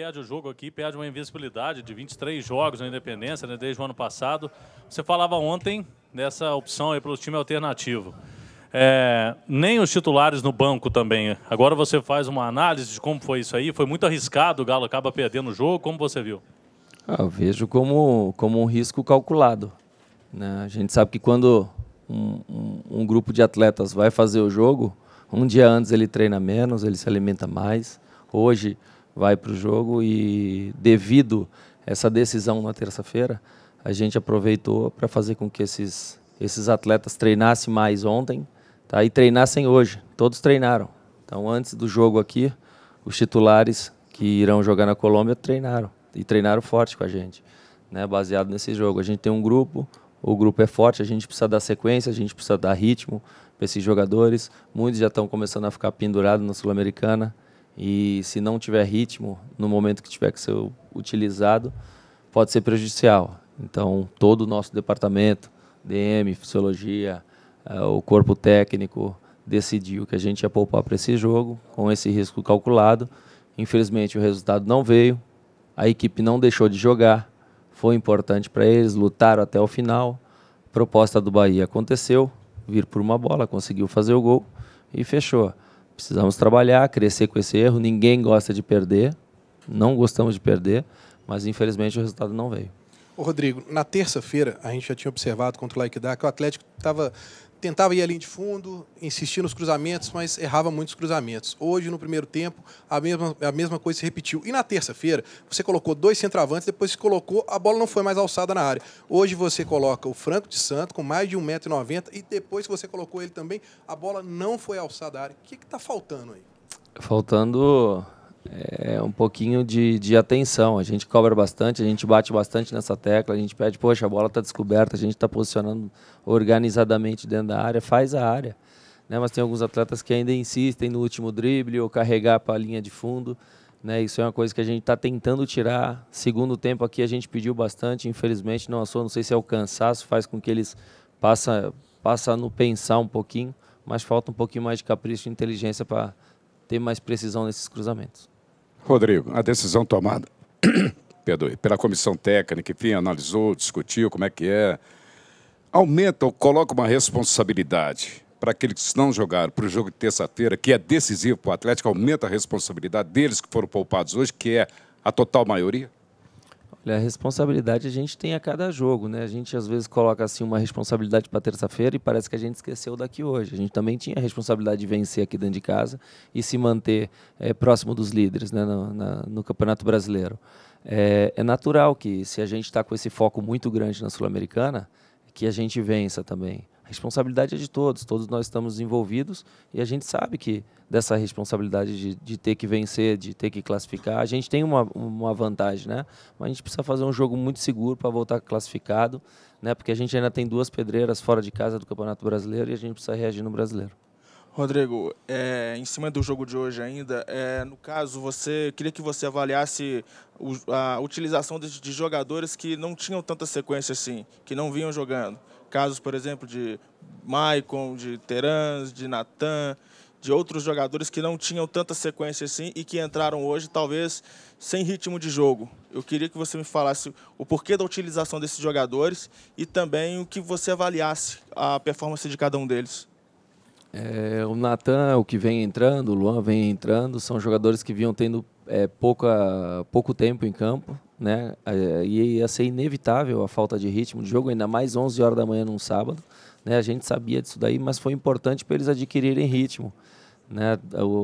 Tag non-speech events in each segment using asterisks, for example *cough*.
perde o jogo aqui, perde uma invisibilidade de 23 jogos na Independência, né, desde o ano passado. Você falava ontem dessa opção aí o time alternativo. É, nem os titulares no banco também. Agora você faz uma análise de como foi isso aí. Foi muito arriscado, o Galo acaba perdendo o jogo. Como você viu? Ah, eu vejo como, como um risco calculado. Né? A gente sabe que quando um, um, um, grupo de atletas vai fazer o jogo, um dia antes ele treina menos, ele se alimenta mais. Hoje, vai para o jogo e devido a essa decisão na terça-feira, a gente aproveitou para fazer com que esses, esses atletas treinassem mais ontem tá? e treinassem hoje. Todos treinaram. Então, antes do jogo aqui, os titulares que irão jogar na Colômbia treinaram e treinaram forte com a gente, né? baseado nesse jogo. A gente tem um grupo, o grupo é forte, a gente precisa dar sequência, a gente precisa dar ritmo para esses jogadores. Muitos já estão começando a ficar pendurados na Sul-Americana. E se não tiver ritmo, no momento que tiver que ser utilizado, pode ser prejudicial. Então, todo o nosso departamento, DM, fisiologia, eh, o corpo técnico, decidiu que a gente ia poupar para esse jogo, com esse risco calculado. Infelizmente, o resultado não veio, a equipe não deixou de jogar, foi importante para eles, lutaram até o final. A proposta do Bahia aconteceu, vir por uma bola, conseguiu fazer o gol e fechou. Precisamos trabalhar, crescer com esse erro. Ninguém gosta de perder, não gostamos de perder, mas infelizmente o resultado não veio. Ô Rodrigo, na terça-feira a gente já tinha observado contra o Laikidá que o Atlético estava tentava ir a linha de fundo, insistia nos cruzamentos, mas errava muitos cruzamentos. Hoje, no primeiro tempo, a mesma, a mesma coisa se repetiu. E na terça-feira, você colocou dois centroavantes, depois se colocou, a bola não foi mais alçada na área. Hoje você coloca o Franco de Santo com mais de 1,90m e depois que você colocou ele também, a bola não foi alçada na área. O que está faltando aí? Faltando é, é, um pouquinho de, de atenção. A gente cobra bastante, a gente bate bastante nessa tecla, a gente pede, poxa, a bola está descoberta, a gente está posicionando organizadamente dentro da área, faz a área. Né? Mas tem alguns atletas que ainda insistem no último drible ou carregar para a linha de fundo. Né? Isso é uma coisa que a gente está tentando tirar. Segundo tempo aqui a gente pediu bastante, infelizmente não assou, não sei se é o cansaço, faz com que eles passa passa no pensar um pouquinho, mas falta um pouquinho mais de capricho e inteligência para ter mais precisão nesses cruzamentos. Rodrigo, a decisão tomada *coughs* perdoe, pela comissão técnica, enfim, analisou, discutiu como é que é, aumenta ou coloca uma responsabilidade para aqueles que não jogaram para o jogo de terça-feira, que é decisivo para o Atlético, aumenta a responsabilidade deles que foram poupados hoje, que é a total maioria? Olha, a responsabilidade a gente tem a cada jogo, né? A gente às vezes coloca assim uma responsabilidade para terça-feira e parece que a gente esqueceu daqui hoje. A gente também tinha a responsabilidade de vencer aqui dentro de casa e se manter é, próximo dos líderes, né? No, na, no Campeonato Brasileiro. É, é natural que se a gente está com esse foco muito grande na Sul-Americana, que a gente vença também responsabilidade é de todos, todos nós estamos envolvidos e a gente sabe que dessa responsabilidade de, de ter que vencer, de ter que classificar, a gente tem uma, uma vantagem, né? Mas a gente precisa fazer um jogo muito seguro para voltar classificado, né? Porque a gente ainda tem duas pedreiras fora de casa do Campeonato Brasileiro e a gente precisa reagir no Brasileiro. Rodrigo, é, em cima do jogo de hoje ainda, é, no caso, você queria que você avaliasse o, a utilização de, de jogadores que não tinham tanta sequência assim, que não vinham jogando. Casos, por exemplo, de Maicon, de Terans, de Natan, de outros jogadores que não tinham tanta sequência assim e que entraram hoje, talvez, sem ritmo de jogo. Eu queria que você me falasse o porquê da utilização desses jogadores e também o que você avaliasse a performance de cada um deles. É, o Natan, o que vem entrando, o Luan vem entrando, são jogadores que vinham tendo é, pouca, pouco tempo em campo, né? É, e ia ser inevitável a falta de ritmo de jogo, ainda mais 11 horas da manhã num sábado. Né? A gente sabia disso daí, mas foi importante para eles adquirirem ritmo. Né?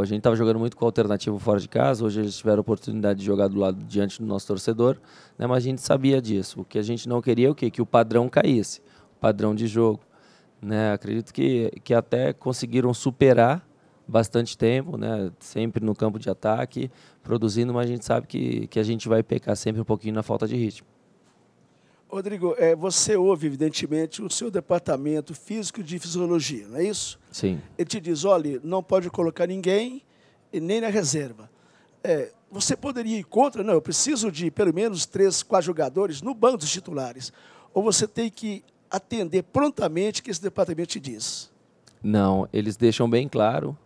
A gente estava jogando muito com alternativo fora de casa, hoje eles tiveram a oportunidade de jogar do lado diante do nosso torcedor, né? mas a gente sabia disso. O que a gente não queria é o quê? Que o padrão caísse, o padrão de jogo. Né? Acredito que, que até conseguiram superar bastante tempo, né? sempre no campo de ataque, produzindo, mas a gente sabe que, que a gente vai pecar sempre um pouquinho na falta de ritmo. Rodrigo, é, você ouve, evidentemente, o seu departamento físico de fisiologia, não é isso? Sim. Ele te diz, olha, não pode colocar ninguém e nem na reserva. É, você poderia ir contra? Não, eu preciso de pelo menos três, quatro jogadores no banco dos titulares. Ou você tem que atender prontamente o que esse departamento te diz? Não, eles deixam bem claro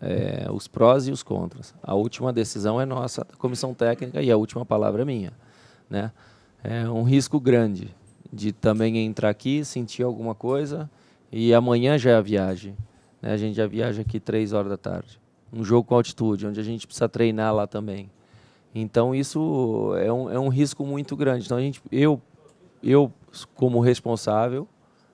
é, os prós e os contras. A última decisão é nossa, da comissão técnica, e a última palavra é minha. Né? É um risco grande de também entrar aqui, sentir alguma coisa, e amanhã já é a viagem. Né? A gente já viaja aqui três horas da tarde. Um jogo com altitude, onde a gente precisa treinar lá também. Então, isso é um, é um risco muito grande. Então, a gente, eu, eu, como responsável,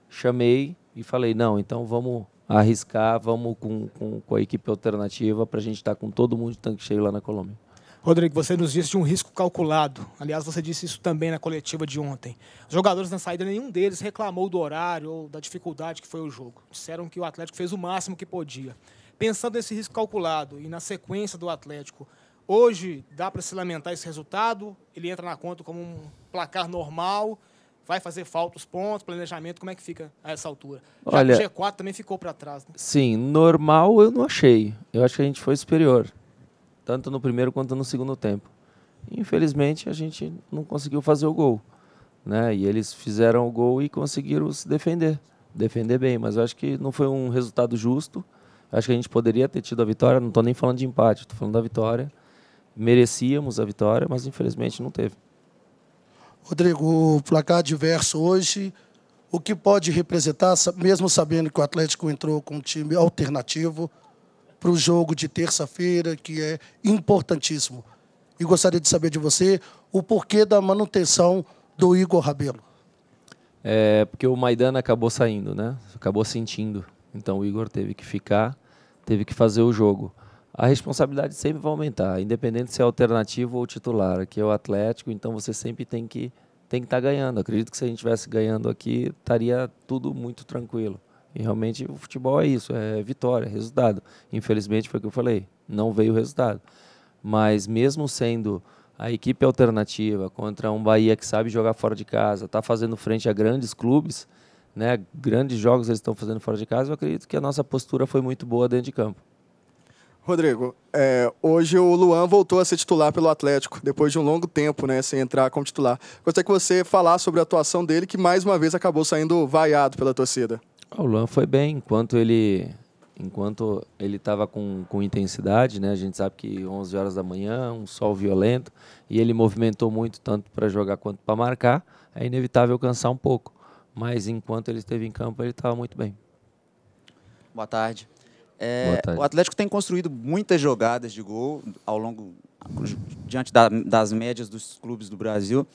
chamei e falei, não, então vamos arriscar, vamos com, com, com a equipe alternativa para a gente estar tá com todo mundo de tanque cheio lá na Colômbia. Rodrigo, você nos disse de um risco calculado. Aliás, você disse isso também na coletiva de ontem. Os jogadores na saída, nenhum deles reclamou do horário ou da dificuldade que foi o jogo. Disseram que o Atlético fez o máximo que podia. Pensando nesse risco calculado e na sequência do Atlético, hoje dá para se lamentar esse resultado? Ele entra na conta como um placar normal? vai fazer falta os pontos, planejamento, como é que fica a essa altura? Já o G4 também ficou para trás. Né? Sim, normal eu não achei. Eu acho que a gente foi superior, tanto no primeiro quanto no segundo tempo. Infelizmente a gente não conseguiu fazer o gol, né? E eles fizeram o gol e conseguiram se defender, defender bem. Mas eu acho que não foi um resultado justo. Eu acho que a gente poderia ter tido a vitória. Não estou nem falando de empate, estou falando da vitória. Merecíamos a vitória, mas infelizmente não teve. Rodrigo, o placar diverso hoje, o que pode representar, mesmo sabendo que o Atlético entrou com um time alternativo para o jogo de terça-feira, que é importantíssimo. E gostaria de saber de você o porquê da manutenção do Igor Rabelo. É porque o Maidana acabou saindo, né? Acabou sentindo. Então o Igor teve que ficar, teve que fazer o jogo a responsabilidade sempre vai aumentar, independente se é alternativo ou titular. Aqui é o Atlético, então você sempre tem que tem que estar tá ganhando. Acredito que se a gente estivesse ganhando aqui, estaria tudo muito tranquilo. E realmente o futebol é isso, é vitória, resultado. Infelizmente foi o que eu falei, não veio o resultado. Mas mesmo sendo a equipe alternativa contra um Bahia que sabe jogar fora de casa, está fazendo frente a grandes clubes, né? Grandes jogos eles estão fazendo fora de casa. Eu acredito que a nossa postura foi muito boa dentro de campo. Rodrigo, é, hoje o Luan voltou a ser titular pelo Atlético, depois de um longo tempo, né, sem entrar como titular. Gostaria que você falasse sobre a atuação dele, que mais uma vez acabou saindo vaiado pela torcida. Ah, o Luan foi bem, enquanto ele enquanto ele estava com, com intensidade, né? A gente sabe que 11 horas da manhã, um sol violento, e ele movimentou muito tanto para jogar quanto para marcar, é inevitável cansar um pouco. Mas enquanto ele esteve em campo, ele estava muito bem. Boa tarde. É, o Atlético tem construído muitas jogadas de gol ao longo diante da, das médias dos clubes do Brasil,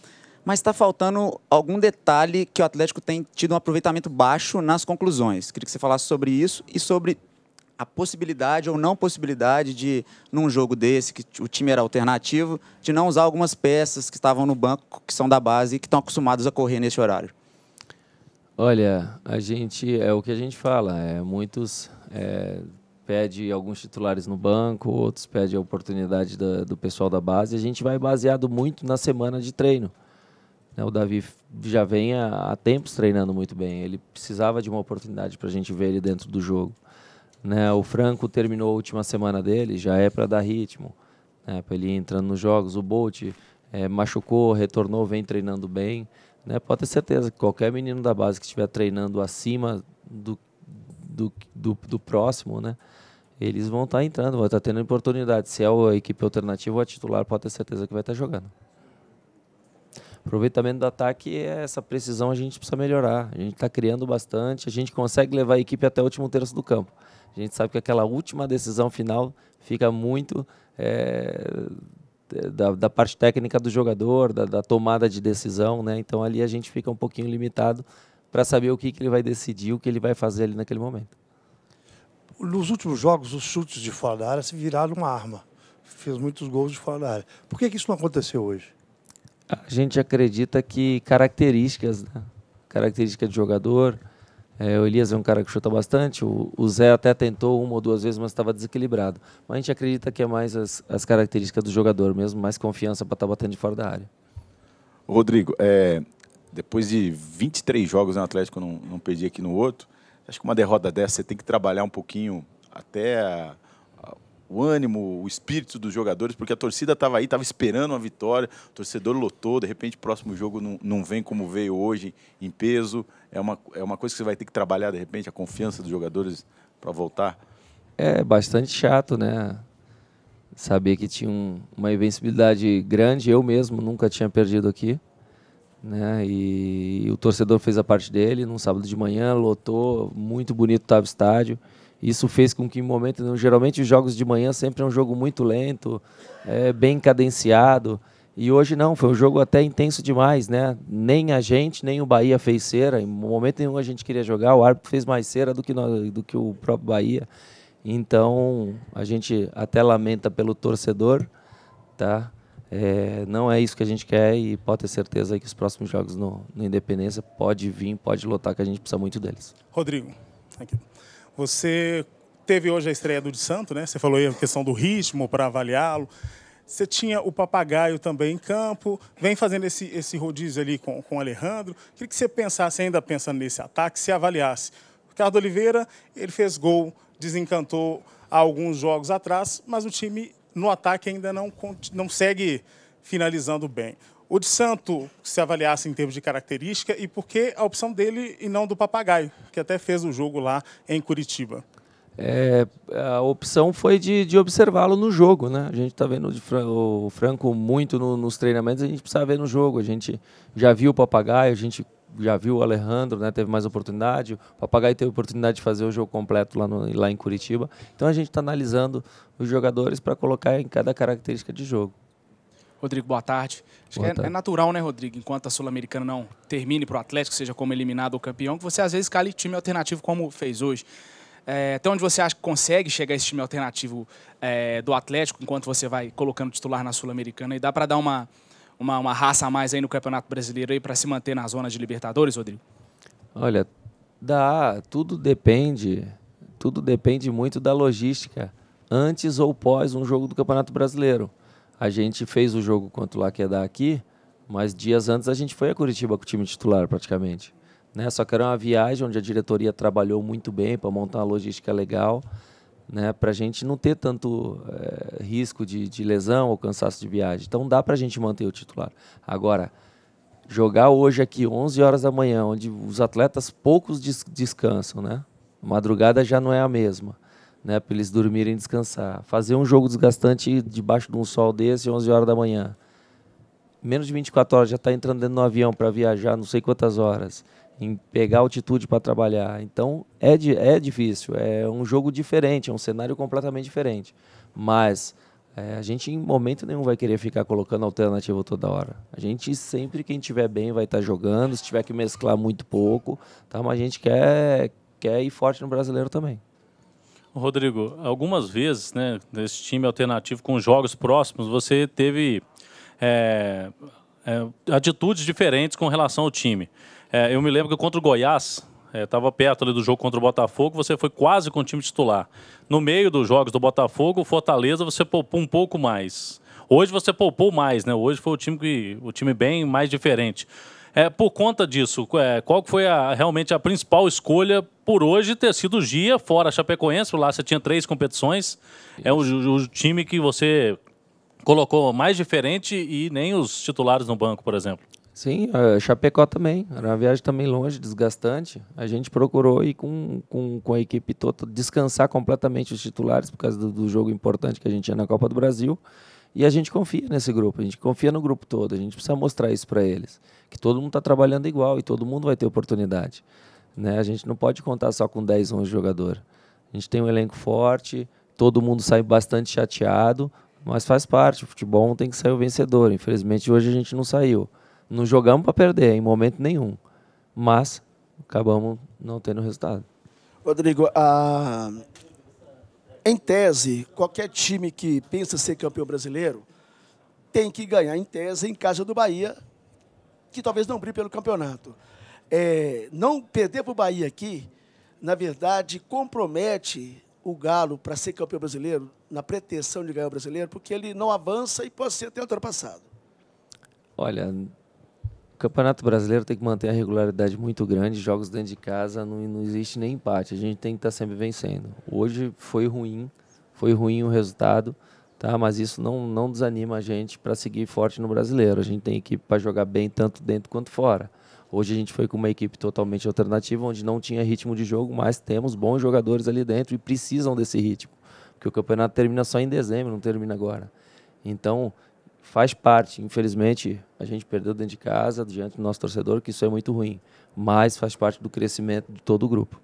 mas está faltando algum detalhe que o Atlético tem tido um aproveitamento baixo nas conclusões. Queria que você falasse sobre isso e sobre a possibilidade ou não possibilidade de, num jogo desse, que o time era alternativo, de não usar algumas peças que estavam no banco, que são da base e que estão acostumados a correr nesse horário. Olha, a gente é o que a gente fala, é muitos é, pede alguns titulares no banco, outros pede a oportunidade da, do pessoal da base. A gente vai baseado muito na semana de treino. Né, o Davi já vem há, há tempos treinando muito bem. Ele precisava de uma oportunidade para a gente ver ele dentro do jogo. Né, o Franco terminou a última semana dele, já é para dar ritmo, né, para ele ir entrando nos jogos. O Bolt é, machucou, retornou, vem treinando bem. Né, pode ter certeza que qualquer menino da base que estiver treinando acima do do, do, do próximo, né? Eles vão estar tá entrando, vão estar tá tendo oportunidade. Se é a equipe alternativa ou a titular, pode ter certeza que vai estar tá jogando. Aproveitamento do ataque é essa precisão a gente precisa melhorar. A gente está criando bastante, a gente consegue levar a equipe até o último terço do campo. A gente sabe que aquela última decisão final fica muito é, da, da, parte técnica do jogador, da, da tomada de decisão, né? Então ali a gente fica um pouquinho limitado para saber o que, que ele vai decidir, o que ele vai fazer ali naquele momento. Nos últimos jogos, os chutes de fora da área se viraram uma arma. Fez muitos gols de fora da área. Por que, que isso não aconteceu hoje? A gente acredita que características, né? característica de jogador. É, o Elias é um cara que chuta bastante, o, o Zé até tentou uma ou duas vezes, mas estava desequilibrado. Mas a gente acredita que é mais as, as características do jogador mesmo, mais confiança para estar tá batendo de fora da área. Rodrigo, é, depois de 23 jogos no Atlético, não, não perdi aqui no outro. Acho que uma derrota dessa você tem que trabalhar um pouquinho até a, a, o ânimo, o espírito dos jogadores, porque a torcida estava aí, estava esperando uma vitória, o torcedor lotou, de repente o próximo jogo não, não vem como veio hoje, em peso. É uma, é uma coisa que você vai ter que trabalhar, de repente, a confiança dos jogadores para voltar. É bastante chato, né? Saber que tinha um, uma invencibilidade grande, eu mesmo nunca tinha perdido aqui. Né? E, o torcedor fez a parte dele num sábado de manhã, lotou, muito bonito estava o estádio. Isso fez com que, em momento, geralmente os jogos de manhã sempre é um jogo muito lento, é, bem cadenciado. E hoje não, foi um jogo até intenso demais, né? Nem a gente, nem o Bahia fez cera. Em momento nenhum a gente queria jogar, o árbitro fez mais cera do que, nós, do que o próprio Bahia. Então a gente até lamenta pelo torcedor, tá? É, não é isso que a gente quer e pode ter certeza que os próximos jogos no, no Independência pode vir, pode lotar, que a gente precisa muito deles. Rodrigo, aqui. você teve hoje a estreia do de Santo, né? Você falou aí a questão do ritmo para avaliá-lo. Você tinha o Papagaio também em campo, vem fazendo esse, esse rodízio ali com, com o Alejandro. O que você pensasse, ainda pensando nesse ataque, se avaliasse. O Ricardo Oliveira, ele fez gol, desencantou há alguns jogos atrás, mas o time no ataque ainda não, não segue finalizando bem. O de Santo se avaliasse em termos de característica e por que a opção dele e não do Papagaio, que até fez o jogo lá em Curitiba? É, a opção foi de, de observá-lo no jogo, né? A gente está vendo o Franco muito no, nos treinamentos, a gente precisa ver no jogo. A gente já viu o Papagaio, a gente já viu o Alejandro, né, teve mais oportunidade, o Papagaio teve oportunidade de fazer o jogo completo lá, no, lá em Curitiba. Então a gente está analisando os jogadores para colocar em cada característica de jogo. Rodrigo, boa tarde. Acho boa que é, tarde. É, é, natural, né, Rodrigo, enquanto a Sul-Americana não termine para o Atlético, seja como eliminado ou campeão, que você às vezes cale time alternativo como fez hoje. É, até onde você acha que consegue chegar esse time alternativo é, do Atlético enquanto você vai colocando titular na Sul-Americana? E dá para dar uma, uma, uma raça a mais aí no Campeonato Brasileiro para se manter na zona de Libertadores, Rodrigo? Olha, dá, tudo depende, tudo depende muito da logística antes ou pós um jogo do Campeonato Brasileiro. A gente fez o jogo contra o Laquedá aqui, mas dias antes a gente foi a Curitiba com o time titular praticamente. Né? Só que era uma viagem onde a diretoria trabalhou muito bem para montar uma logística legal né, para a gente não ter tanto é, risco de, de, lesão ou cansaço de viagem. Então dá para a gente manter o titular. Agora, jogar hoje aqui 11 horas da manhã, onde os atletas poucos des descansam, né? Madrugada já não é a mesma, né? Para eles dormirem e descansar. Fazer um jogo desgastante debaixo de um sol desse 11 horas da manhã. Menos de 24 horas já está entrando dentro do avião para viajar, não sei quantas horas em pegar altitude para trabalhar. Então é, é difícil, é um jogo diferente, é um cenário completamente diferente. Mas é, a gente em momento nenhum vai querer ficar colocando alternativa toda hora. A gente sempre, quem tiver bem, vai estar tá jogando, se tiver que mesclar muito pouco, tá? mas a gente quer, quer ir forte no brasileiro também. Rodrigo, algumas vezes, né, nesse time alternativo com jogos próximos, você teve é, é, atitudes diferentes com relação ao time. É, eu me lembro que contra o Goiás, estava é, perto ali do jogo contra o Botafogo, você foi quase com o time titular. No meio dos jogos do Botafogo, Fortaleza, você poupou um pouco mais. Hoje você poupou mais, né? Hoje foi o time, que, o time bem mais diferente. É, por conta disso, é, qual foi a, realmente a principal escolha por hoje ter sido o Gia, fora a Chapecoense? Lá você tinha três competições. É o, o time que você colocou mais diferente e nem os titulares no banco, por exemplo. Sim, Chapecó também. Era uma viagem também longe, desgastante. A gente procurou ir com, com, com a equipe toda, descansar completamente os titulares por causa do, do jogo importante que a gente tinha na Copa do Brasil. E a gente confia nesse grupo, a gente confia no grupo todo, a gente precisa mostrar isso para eles, que todo mundo está trabalhando igual e todo mundo vai ter oportunidade. Né? A gente não pode contar só com 10, 11 jogadores. A gente tem um elenco forte, todo mundo sai bastante chateado, mas faz parte, o futebol tem que sair o vencedor. Infelizmente hoje a gente não saiu. Não jogamos para perder em momento nenhum, mas acabamos não tendo resultado. Rodrigo, a... em tese, qualquer time que pensa ser campeão brasileiro tem que ganhar em tese em casa do Bahia, que talvez não brilhe pelo campeonato. É, não perder para o Bahia aqui, na verdade, compromete o Galo para ser campeão brasileiro, na pretensão de ganhar o brasileiro, porque ele não avança e pode ser até ultrapassado. Olha, o Campeonato Brasileiro tem que manter a regularidade muito grande, jogos dentro de casa, não, não existe nem empate, a gente tem que estar tá sempre vencendo. Hoje foi ruim, foi ruim o resultado, tá? mas isso não, não desanima a gente para seguir forte no Brasileiro. A gente tem equipe para jogar bem tanto dentro quanto fora. Hoje a gente foi com uma equipe totalmente alternativa, onde não tinha ritmo de jogo, mas temos bons jogadores ali dentro e precisam desse ritmo. Porque o campeonato termina só em dezembro, não termina agora. Então, faz parte. Infelizmente, a gente perdeu dentro de casa, diante do nosso torcedor, que isso é muito ruim, mas faz parte do crescimento de todo o grupo.